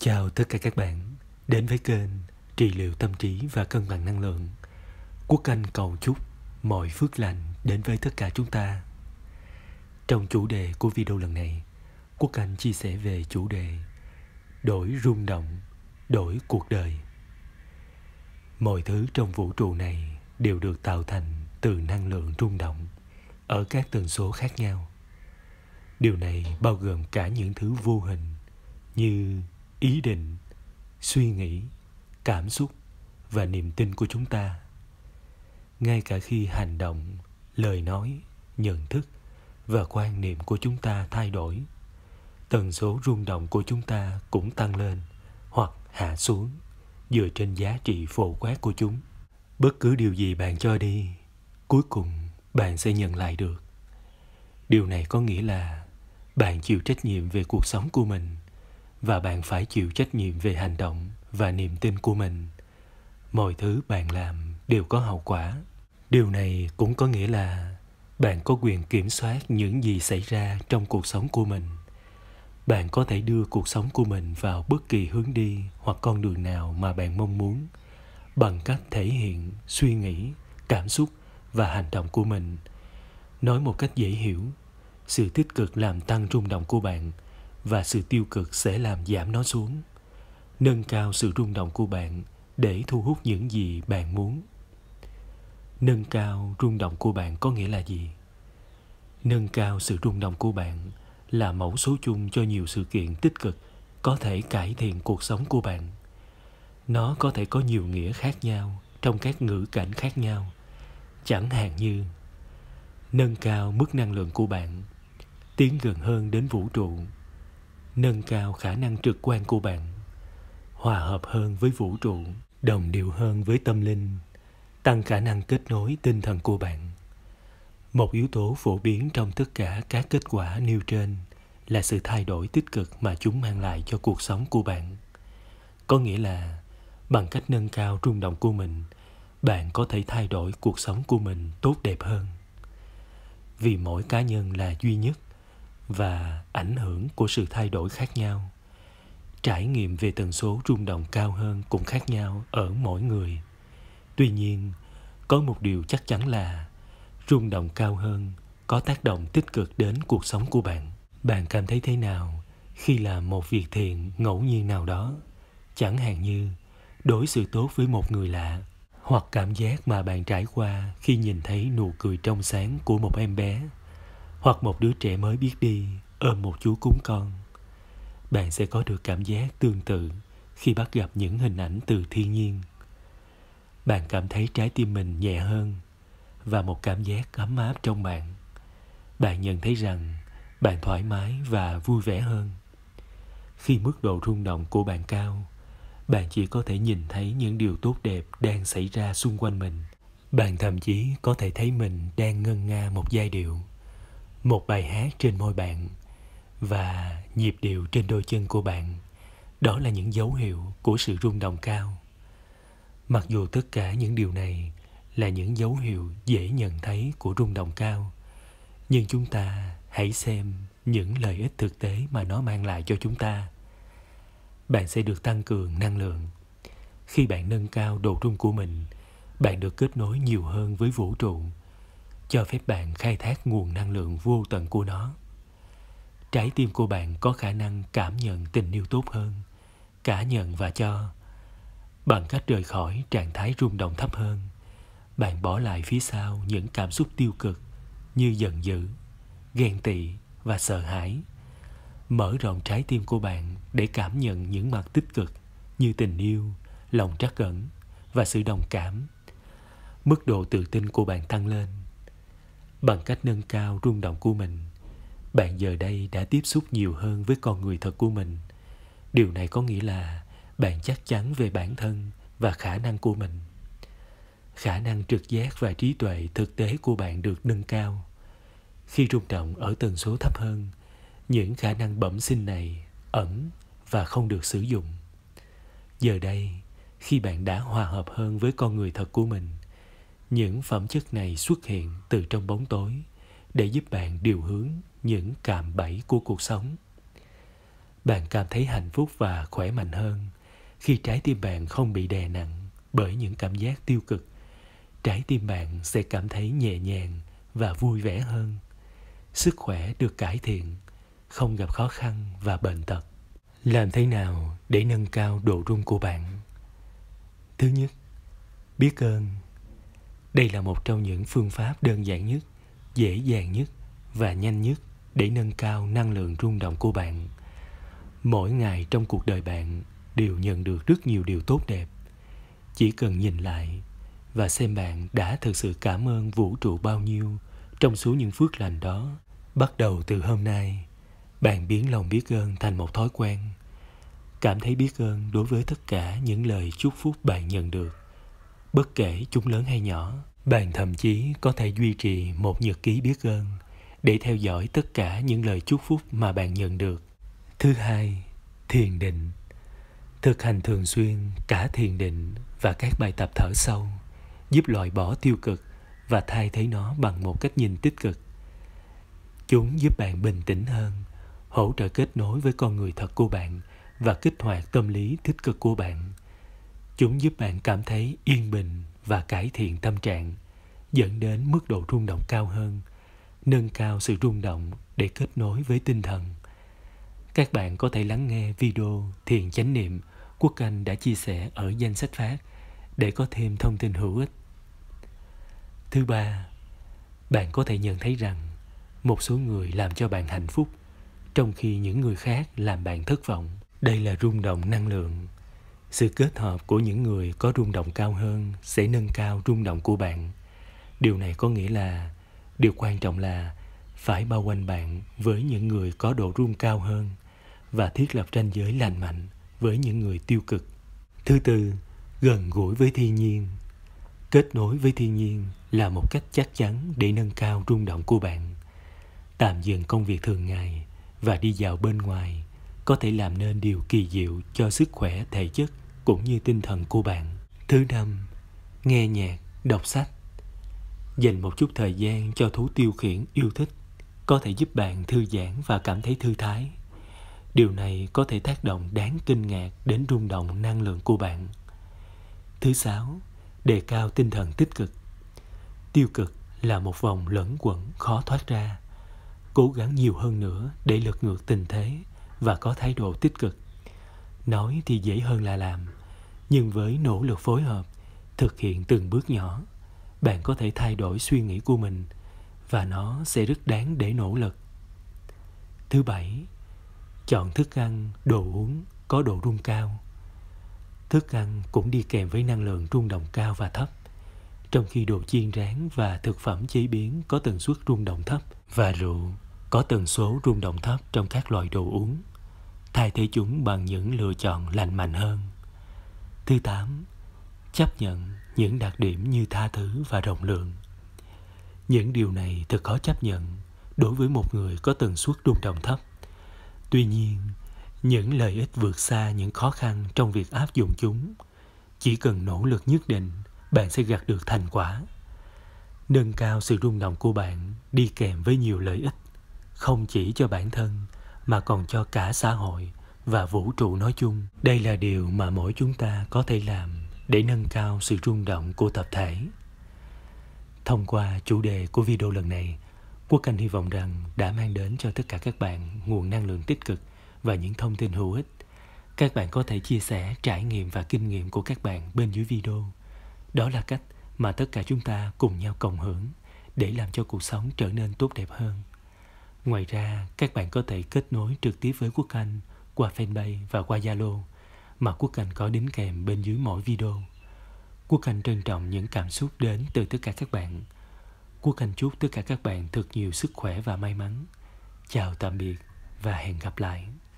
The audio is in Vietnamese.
Chào tất cả các bạn Đến với kênh Trị liệu tâm trí và cân bằng năng lượng Quốc Anh cầu chúc mọi phước lành đến với tất cả chúng ta Trong chủ đề của video lần này Quốc Anh chia sẻ về chủ đề Đổi rung động, đổi cuộc đời Mọi thứ trong vũ trụ này đều được tạo thành từ năng lượng rung động ở các tần số khác nhau. Điều này bao gồm cả những thứ vô hình như ý định suy nghĩ cảm xúc và niềm tin của chúng ta ngay cả khi hành động lời nói nhận thức và quan niệm của chúng ta thay đổi tần số rung động của chúng ta cũng tăng lên hoặc hạ xuống dựa trên giá trị phổ quát của chúng bất cứ điều gì bạn cho đi cuối cùng bạn sẽ nhận lại được điều này có nghĩa là bạn chịu trách nhiệm về cuộc sống của mình và bạn phải chịu trách nhiệm về hành động và niềm tin của mình mọi thứ bạn làm đều có hậu quả điều này cũng có nghĩa là bạn có quyền kiểm soát những gì xảy ra trong cuộc sống của mình bạn có thể đưa cuộc sống của mình vào bất kỳ hướng đi hoặc con đường nào mà bạn mong muốn bằng cách thể hiện suy nghĩ cảm xúc và hành động của mình nói một cách dễ hiểu sự tích cực làm tăng rung động của bạn và sự tiêu cực sẽ làm giảm nó xuống nâng cao sự rung động của bạn để thu hút những gì bạn muốn nâng cao rung động của bạn có nghĩa là gì nâng cao sự rung động của bạn là mẫu số chung cho nhiều sự kiện tích cực có thể cải thiện cuộc sống của bạn nó có thể có nhiều nghĩa khác nhau trong các ngữ cảnh khác nhau chẳng hạn như nâng cao mức năng lượng của bạn tiến gần hơn đến vũ trụ nâng cao khả năng trực quan của bạn hòa hợp hơn với vũ trụ đồng điệu hơn với tâm linh tăng khả năng kết nối tinh thần của bạn một yếu tố phổ biến trong tất cả các kết quả nêu trên là sự thay đổi tích cực mà chúng mang lại cho cuộc sống của bạn có nghĩa là bằng cách nâng cao rung động của mình bạn có thể thay đổi cuộc sống của mình tốt đẹp hơn vì mỗi cá nhân là duy nhất và ảnh hưởng của sự thay đổi khác nhau trải nghiệm về tần số rung động cao hơn cũng khác nhau ở mỗi người tuy nhiên có một điều chắc chắn là rung động cao hơn có tác động tích cực đến cuộc sống của bạn bạn cảm thấy thế nào khi làm một việc thiện ngẫu nhiên nào đó chẳng hạn như đối xử tốt với một người lạ hoặc cảm giác mà bạn trải qua khi nhìn thấy nụ cười trong sáng của một em bé hoặc một đứa trẻ mới biết đi ôm một chú cún con bạn sẽ có được cảm giác tương tự khi bắt gặp những hình ảnh từ thiên nhiên bạn cảm thấy trái tim mình nhẹ hơn và một cảm giác ấm áp trong bạn bạn nhận thấy rằng bạn thoải mái và vui vẻ hơn khi mức độ rung động của bạn cao bạn chỉ có thể nhìn thấy những điều tốt đẹp đang xảy ra xung quanh mình bạn thậm chí có thể thấy mình đang ngân nga một giai điệu một bài hát trên môi bạn và nhịp điệu trên đôi chân của bạn đó là những dấu hiệu của sự rung động cao mặc dù tất cả những điều này là những dấu hiệu dễ nhận thấy của rung động cao nhưng chúng ta hãy xem những lợi ích thực tế mà nó mang lại cho chúng ta bạn sẽ được tăng cường năng lượng khi bạn nâng cao độ rung của mình bạn được kết nối nhiều hơn với vũ trụ cho phép bạn khai thác nguồn năng lượng vô tận của nó trái tim của bạn có khả năng cảm nhận tình yêu tốt hơn cả nhận và cho bằng cách rời khỏi trạng thái rung động thấp hơn bạn bỏ lại phía sau những cảm xúc tiêu cực như giận dữ ghen tị và sợ hãi mở rộng trái tim của bạn để cảm nhận những mặt tích cực như tình yêu lòng trắc ẩn và sự đồng cảm mức độ tự tin của bạn tăng lên bằng cách nâng cao rung động của mình bạn giờ đây đã tiếp xúc nhiều hơn với con người thật của mình điều này có nghĩa là bạn chắc chắn về bản thân và khả năng của mình khả năng trực giác và trí tuệ thực tế của bạn được nâng cao khi rung động ở tần số thấp hơn những khả năng bẩm sinh này ẩn và không được sử dụng giờ đây khi bạn đã hòa hợp hơn với con người thật của mình những phẩm chất này xuất hiện từ trong bóng tối để giúp bạn điều hướng những cạm bẫy của cuộc sống bạn cảm thấy hạnh phúc và khỏe mạnh hơn khi trái tim bạn không bị đè nặng bởi những cảm giác tiêu cực trái tim bạn sẽ cảm thấy nhẹ nhàng và vui vẻ hơn sức khỏe được cải thiện không gặp khó khăn và bệnh tật làm thế nào để nâng cao độ rung của bạn thứ nhất biết ơn đây là một trong những phương pháp đơn giản nhất, dễ dàng nhất và nhanh nhất để nâng cao năng lượng rung động của bạn. Mỗi ngày trong cuộc đời bạn đều nhận được rất nhiều điều tốt đẹp. Chỉ cần nhìn lại và xem bạn đã thực sự cảm ơn vũ trụ bao nhiêu trong số những phước lành đó. Bắt đầu từ hôm nay, bạn biến lòng biết ơn thành một thói quen. Cảm thấy biết ơn đối với tất cả những lời chúc phúc bạn nhận được bất kể chúng lớn hay nhỏ. Bạn thậm chí có thể duy trì một nhật ký biết ơn để theo dõi tất cả những lời chúc phúc mà bạn nhận được. Thứ hai, thiền định. Thực hành thường xuyên cả thiền định và các bài tập thở sâu giúp loại bỏ tiêu cực và thay thế nó bằng một cách nhìn tích cực. Chúng giúp bạn bình tĩnh hơn, hỗ trợ kết nối với con người thật của bạn và kích hoạt tâm lý tích cực của bạn Chúng giúp bạn cảm thấy yên bình và cải thiện tâm trạng, dẫn đến mức độ rung động cao hơn, nâng cao sự rung động để kết nối với tinh thần. Các bạn có thể lắng nghe video Thiền Chánh Niệm Quốc Anh đã chia sẻ ở danh sách phát để có thêm thông tin hữu ích. Thứ ba, bạn có thể nhận thấy rằng một số người làm cho bạn hạnh phúc trong khi những người khác làm bạn thất vọng. Đây là rung động năng lượng sự kết hợp của những người có rung động cao hơn sẽ nâng cao rung động của bạn điều này có nghĩa là điều quan trọng là phải bao quanh bạn với những người có độ rung cao hơn và thiết lập ranh giới lành mạnh với những người tiêu cực thứ tư gần gũi với thiên nhiên kết nối với thiên nhiên là một cách chắc chắn để nâng cao rung động của bạn tạm dừng công việc thường ngày và đi vào bên ngoài có thể làm nên điều kỳ diệu cho sức khỏe thể chất cũng như tinh thần của bạn. Thứ năm, nghe nhạc, đọc sách. Dành một chút thời gian cho thú tiêu khiển yêu thích có thể giúp bạn thư giãn và cảm thấy thư thái. Điều này có thể tác động đáng kinh ngạc đến rung động năng lượng của bạn. Thứ sáu, đề cao tinh thần tích cực. Tiêu cực là một vòng lẫn quẩn khó thoát ra. Cố gắng nhiều hơn nữa để lật ngược tình thế và có thái độ tích cực. Nói thì dễ hơn là làm nhưng với nỗ lực phối hợp thực hiện từng bước nhỏ bạn có thể thay đổi suy nghĩ của mình và nó sẽ rất đáng để nỗ lực thứ bảy chọn thức ăn đồ uống có độ rung cao thức ăn cũng đi kèm với năng lượng rung động cao và thấp trong khi đồ chiên rán và thực phẩm chế biến có tần suất rung động thấp và rượu có tần số rung động thấp trong các loại đồ uống thay thế chúng bằng những lựa chọn lành mạnh hơn Thứ tám, chấp nhận những đặc điểm như tha thứ và rộng lượng. Những điều này thật khó chấp nhận đối với một người có tần suất rung động thấp. Tuy nhiên, những lợi ích vượt xa những khó khăn trong việc áp dụng chúng. Chỉ cần nỗ lực nhất định, bạn sẽ gặt được thành quả. Nâng cao sự rung động của bạn đi kèm với nhiều lợi ích, không chỉ cho bản thân mà còn cho cả xã hội – và vũ trụ nói chung. Đây là điều mà mỗi chúng ta có thể làm để nâng cao sự rung động của tập thể. Thông qua chủ đề của video lần này, Quốc Anh hy vọng rằng đã mang đến cho tất cả các bạn nguồn năng lượng tích cực và những thông tin hữu ích. Các bạn có thể chia sẻ trải nghiệm và kinh nghiệm của các bạn bên dưới video. Đó là cách mà tất cả chúng ta cùng nhau cộng hưởng để làm cho cuộc sống trở nên tốt đẹp hơn. Ngoài ra, các bạn có thể kết nối trực tiếp với Quốc Anh – qua fanpage và qua Zalo mà Quốc cảnh có đính kèm bên dưới mỗi video. Quốc cảnh trân trọng những cảm xúc đến từ tất cả các bạn. Quốc cảnh chúc tất cả các bạn thật nhiều sức khỏe và may mắn. Chào tạm biệt và hẹn gặp lại.